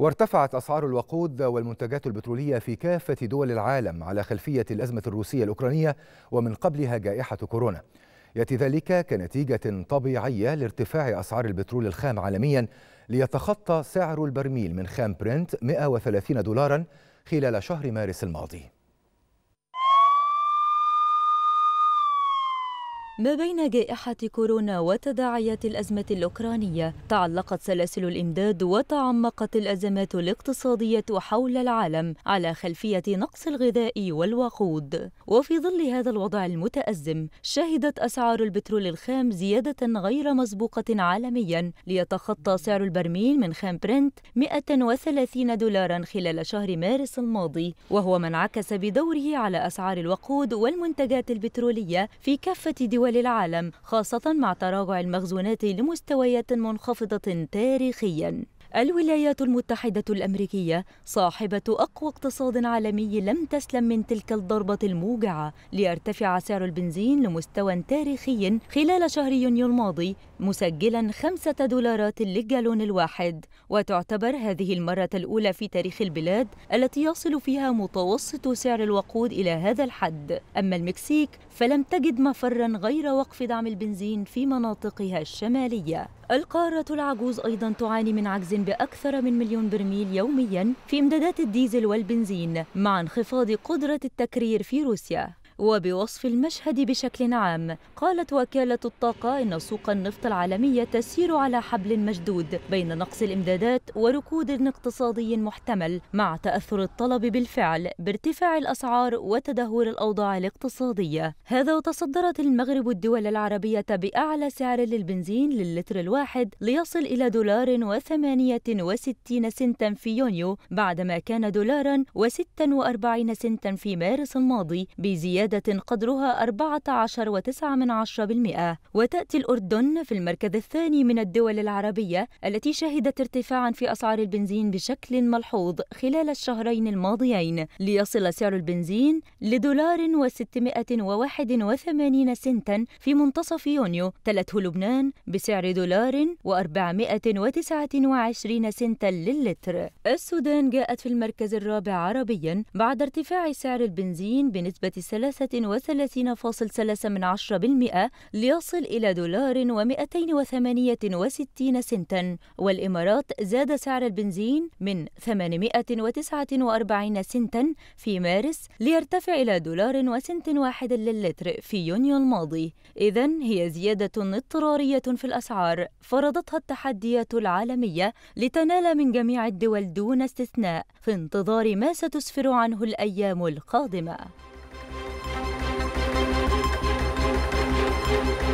وارتفعت أسعار الوقود والمنتجات البترولية في كافة دول العالم على خلفية الأزمة الروسية الأوكرانية ومن قبلها جائحة كورونا يأتي ذلك كنتيجة طبيعية لارتفاع أسعار البترول الخام عالميا ليتخطى سعر البرميل من خام برنت 130 دولارا خلال شهر مارس الماضي ما بين جائحة كورونا وتداعيات الأزمة الأوكرانية تعلقت سلاسل الإمداد وتعمقت الأزمات الاقتصادية حول العالم على خلفية نقص الغذاء والوقود وفي ظل هذا الوضع المتأزم شهدت أسعار البترول الخام زيادة غير مسبوقة عالميا ليتخطى سعر البرميل من خام برنت 130 دولارا خلال شهر مارس الماضي وهو ما انعكس بدوره على أسعار الوقود والمنتجات البترولية في كافة دول دول العالم خاصة مع تراجع المخزونات لمستويات منخفضة تاريخياً الولايات المتحدة الأمريكية صاحبة أقوى اقتصاد عالمي لم تسلم من تلك الضربة الموجعة ليرتفع سعر البنزين لمستوى تاريخي خلال شهر يونيو الماضي مسجلا خمسة دولارات للجالون الواحد وتعتبر هذه المرة الأولى في تاريخ البلاد التي يصل فيها متوسط سعر الوقود إلى هذا الحد أما المكسيك فلم تجد مفرا غير وقف دعم البنزين في مناطقها الشمالية القارة العجوز أيضا تعاني من عجز بأكثر من مليون برميل يوميا في إمدادات الديزل والبنزين مع انخفاض قدرة التكرير في روسيا وبوصف المشهد بشكل عام قالت وكالة الطاقة إن سوق النفط العالمية تسير على حبل مشدود بين نقص الإمدادات وركود اقتصادي محتمل مع تأثر الطلب بالفعل بارتفاع الأسعار وتدهور الأوضاع الاقتصادية هذا وتصدرت المغرب الدول العربية بأعلى سعر للبنزين للتر الواحد ليصل إلى دولار وثمانية وستين سنتا في يونيو بعدما كان دولارا وستا وأربعين سنتا في مارس الماضي بزيادة زيادة قدرها 14.9% وتأتي الأردن في المركز الثاني من الدول العربية التي شهدت ارتفاعا في أسعار البنزين بشكل ملحوظ خلال الشهرين الماضيين ليصل سعر البنزين لدولار و681 سنتا في منتصف يونيو تلته لبنان بسعر دولار و429 سنتا للتر السودان جاءت في المركز الرابع عربيا بعد ارتفاع سعر البنزين بنسبة 35.3% من عشرة بالمئة ليصل إلى دولار و268 سنتا والإمارات زاد سعر البنزين من 849 سنتا في مارس ليرتفع إلى دولار وسنت واحد للتر في يونيو الماضي إذا هي زيادة اضطرارية في الأسعار فرضتها التحديات العالمية لتنال من جميع الدول دون استثناء في انتظار ما ستسفر عنه الأيام القادمة Thank you.